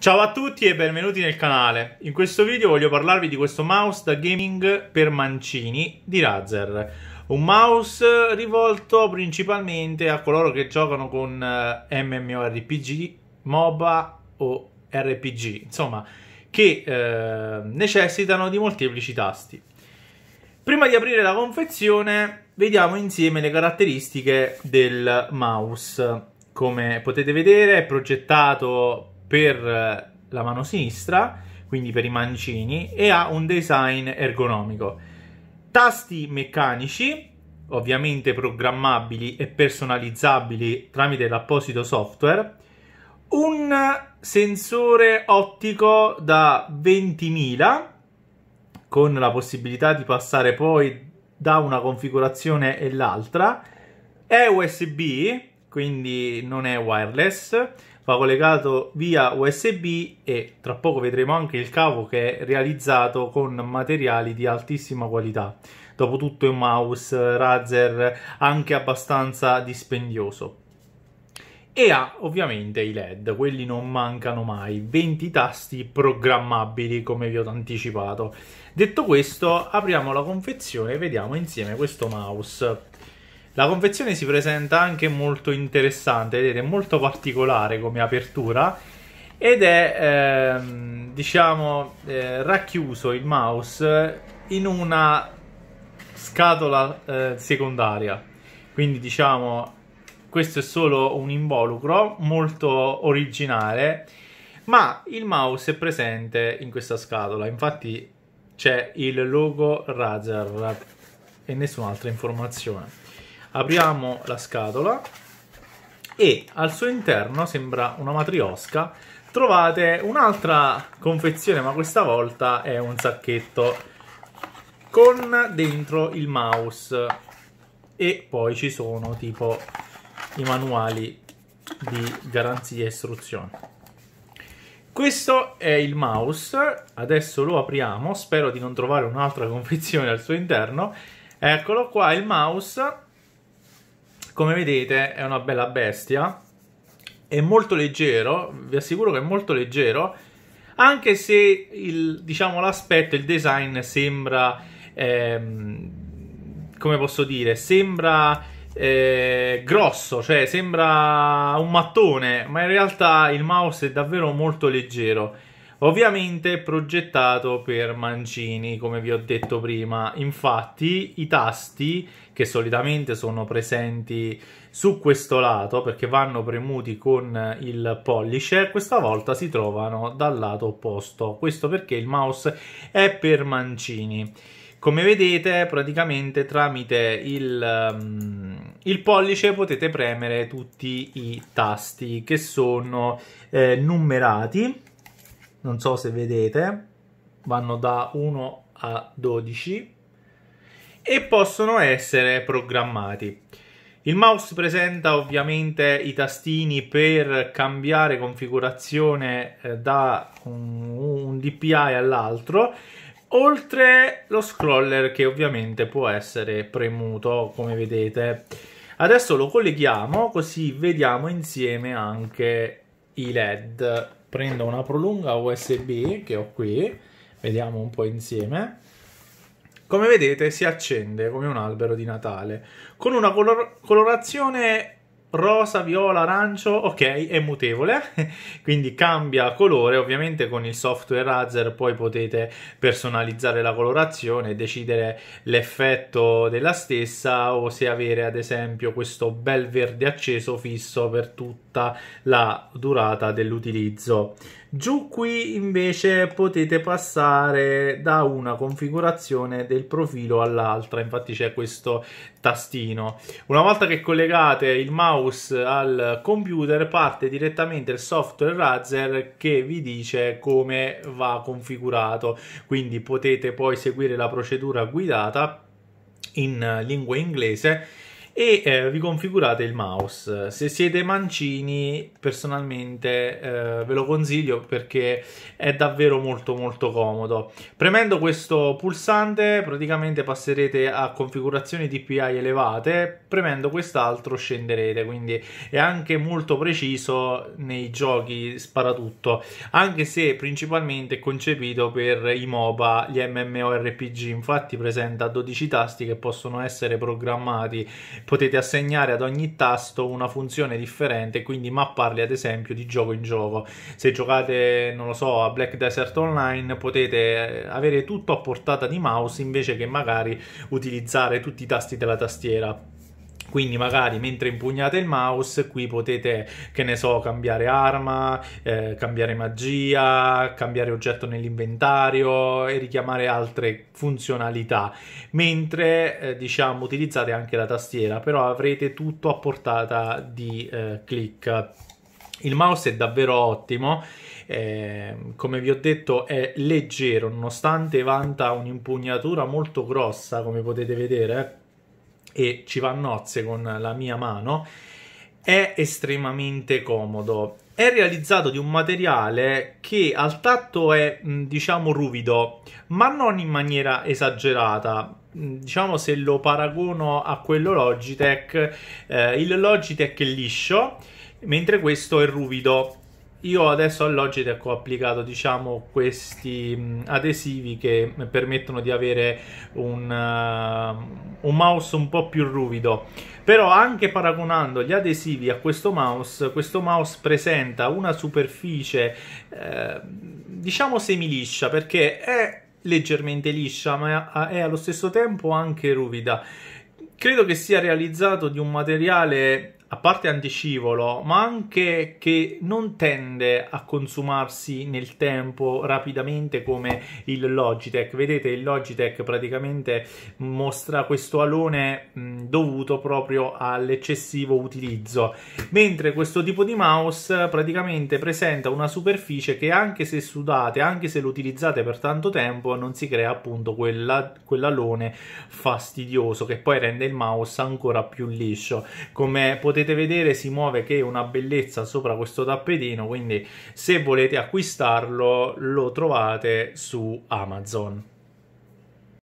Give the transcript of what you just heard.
Ciao a tutti e benvenuti nel canale. In questo video voglio parlarvi di questo mouse da gaming per mancini di Razer. Un mouse rivolto principalmente a coloro che giocano con MMORPG, eh, MOBA o RPG, insomma, che eh, necessitano di molteplici tasti. Prima di aprire la confezione, vediamo insieme le caratteristiche del mouse. Come potete vedere è progettato per eh, la mano sinistra, quindi per i mancini, e ha un design ergonomico. Tasti meccanici, ovviamente programmabili e personalizzabili tramite l'apposito software, un sensore ottico da 20.000 con la possibilità di passare poi da una configurazione e l'altra, è USB, quindi non è wireless, va collegato via USB e tra poco vedremo anche il cavo che è realizzato con materiali di altissima qualità. Dopotutto è un mouse Razer anche abbastanza dispendioso. E ha ovviamente i LED, quelli non mancano mai, 20 tasti programmabili come vi ho anticipato. Detto questo, apriamo la confezione e vediamo insieme questo mouse. La confezione si presenta anche molto interessante, vedete, molto particolare come apertura ed è, ehm, diciamo, eh, racchiuso il mouse in una scatola eh, secondaria. Quindi, diciamo, questo è solo un involucro molto originale, ma il mouse è presente in questa scatola. Infatti c'è il logo Razer e nessun'altra informazione. Apriamo la scatola e al suo interno, sembra una matriosca, trovate un'altra confezione, ma questa volta è un sacchetto con dentro il mouse e poi ci sono tipo i manuali di garanzia e istruzione Questo è il mouse, adesso lo apriamo, spero di non trovare un'altra confezione al suo interno. Eccolo qua il mouse come vedete è una bella bestia, è molto leggero, vi assicuro che è molto leggero, anche se il, diciamo, l'aspetto, il design sembra, ehm, come posso dire, sembra eh, grosso, cioè sembra un mattone, ma in realtà il mouse è davvero molto leggero. Ovviamente progettato per mancini, come vi ho detto prima. Infatti i tasti, che solitamente sono presenti su questo lato, perché vanno premuti con il pollice, questa volta si trovano dal lato opposto. Questo perché il mouse è per mancini. Come vedete, praticamente tramite il, um, il, pollice potete premere tutti i tasti che sono eh, numerati non so se vedete, vanno da 1 a 12 e possono essere programmati. Il mouse presenta ovviamente i tastini per cambiare configurazione eh, da un, DPI all'altro, oltre lo scroller che ovviamente può essere premuto come vedete. Adesso lo colleghiamo così vediamo insieme anche i LED prendo una prolunga USB che ho qui, vediamo un po' insieme. Come vedete si accende come un albero di Natale, con una color colorazione rosa, viola, arancio, ok, è mutevole, quindi cambia colore, ovviamente con il software Razer poi potete personalizzare la colorazione, decidere l'effetto della stessa o se avere ad esempio questo bel verde acceso fisso per tutta la durata dell'utilizzo. Giù qui invece potete passare da una configurazione del profilo all'altra, infatti c'è questo tastino. Una volta che collegate il mouse mouse al computer parte direttamente il software Razer che vi dice come va configurato, quindi potete poi seguire la procedura guidata in lingua inglese e eh, configurate il mouse. Se siete mancini, personalmente eh, ve lo consiglio perché è davvero molto molto comodo. Premendo questo pulsante praticamente passerete a configurazioni DPI elevate, premendo quest'altro scenderete, quindi è anche molto preciso nei giochi sparatutto, anche se principalmente è concepito per i MOBA, gli MMORPG, infatti presenta 12 tasti che possono essere programmati potete assegnare ad ogni tasto una funzione differente, quindi mapparli ad esempio di gioco in gioco. Se giocate, non lo so, a Black Desert Online potete eh, avere tutto a portata di mouse invece che magari utilizzare tutti i tasti della tastiera quindi magari mentre impugnate il mouse qui potete che ne so cambiare arma eh, cambiare magia cambiare oggetto nell'inventario e richiamare altre funzionalità mentre eh, diciamo utilizzate anche la tastiera però avrete tutto a portata di eh, click il mouse è davvero ottimo eh, come vi ho detto è leggero nonostante vanta un'impugnatura molto grossa come potete vedere eh e ci va a nozze con la mia mano, è estremamente comodo. È realizzato di un materiale che al tatto è, mm, diciamo, ruvido, ma non in maniera esagerata mm, diciamo se lo paragono a quello Logitech, eh, il Logitech è liscio, mentre questo è ruvido. Io adesso a Logitech ho applicato diciamo, questi adesivi che permettono di avere un, uh, un, mouse un po' più ruvido, però anche paragonando gli adesivi a questo mouse, questo mouse presenta una superficie eh, diciamo semiliscia perché è leggermente liscia ma è allo stesso tempo anche ruvida. Credo che sia realizzato di un materiale a parte antiscivolo, ma anche che non tende a consumarsi nel tempo rapidamente come il Logitech. Vedete, il Logitech praticamente mostra questo alone mh, dovuto proprio all'eccessivo utilizzo, mentre questo tipo di mouse praticamente presenta una superficie che anche se sudate, anche se lo utilizzate per tanto tempo, non si crea appunto quella, quell'alone fastidioso che poi rende il mouse ancora più liscio. Come potete potete vedere si muove che una bellezza sopra questo tappetino, quindi se volete acquistarlo lo trovate su Amazon.